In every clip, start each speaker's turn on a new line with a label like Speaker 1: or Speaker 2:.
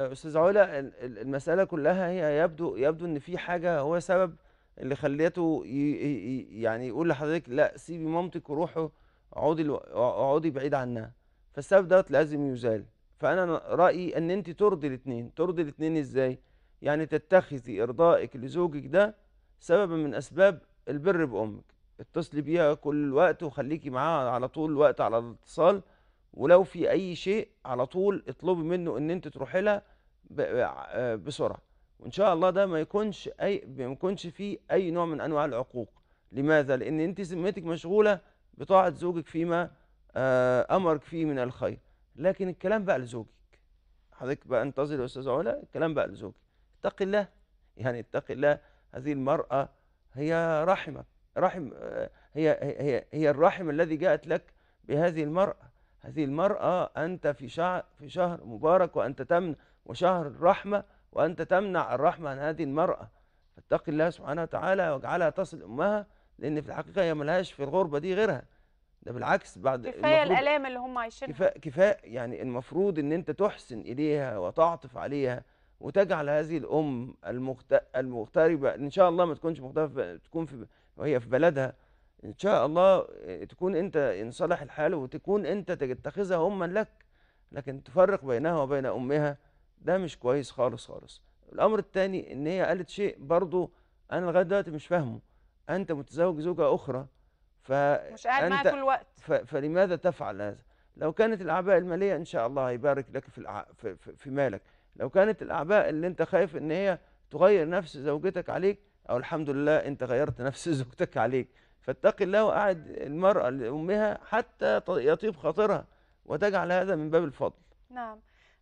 Speaker 1: استاذ علا المساله كلها هي يبدو يبدو ان في حاجه هو سبب اللي خليته يعني يقول لحضرتك لا سيبي مامتك وروحي اقعدي اقعدي بعيد عنها فالسبب دوت لازم يزال فانا رايي ان انت ترضي الاثنين ترضي الاثنين ازاي يعني تتخذي ارضائك لزوجك ده سببا من اسباب البر بامك اتصلي بيها كل وقت وخليكي معاها على طول الوقت على الاتصال ولو في اي شيء على طول اطلبي منه ان انت تروحي لها بسرعه وان شاء الله ده ما يكونش اي ما يكونش فيه اي نوع من انواع العقوق لماذا لان انت ذمتك مشغوله بطاعه زوجك فيما آه، امرك فيه من الخير لكن الكلام بقى لزوجك حضرتك بقى انتظر يا استاذ علا الكلام بقى لزوجك اتقي الله يعني اتقي الله هذه المراه هي رحمك رحم آه، هي هي هي الرحم الذي جاءت لك بهذه المراه هذه المرأة أنت في شهر, في شهر مبارك وأنت تمنع وشهر الرحمة وأنت تمنع الرحمة عن هذه المرأة فاتق الله سبحانه وتعالى واجعلها تصل أمها لأن في الحقيقة هي ملهاش في الغربة دي غيرها ده بالعكس بعد كفاية الألام اللي هم عايشينها كفاية, كفاية يعني المفروض أن أنت تحسن إليها وتعطف عليها وتجعل هذه الأم المغتربة إن شاء الله ما تكونش مغتربة تكون في وهي في بلدها ان شاء الله آه، تكون انت ان صلح الحال وتكون انت تتخذها اما لك لكن تفرق بينها وبين امها ده مش كويس خالص خالص الامر الثاني ان هي قالت شيء برضو انا لغايه دلوقتي مش فاهمه انت متزوج زوجه اخرى ف مش قاعد معاها كل وقت فلماذا تفعل هذا لو كانت الاعباء الماليه ان شاء الله هيبارك لك في في مالك لو كانت الاعباء اللي انت خايف ان هي تغير نفس زوجتك عليك او الحمد لله انت غيرت نفس زوجتك عليك فاتق الله وأعد المرأة لأمها حتى يطيب خاطرها وتجعل هذا من باب الفضل نعم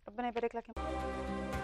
Speaker 1: ربنا يبارك لك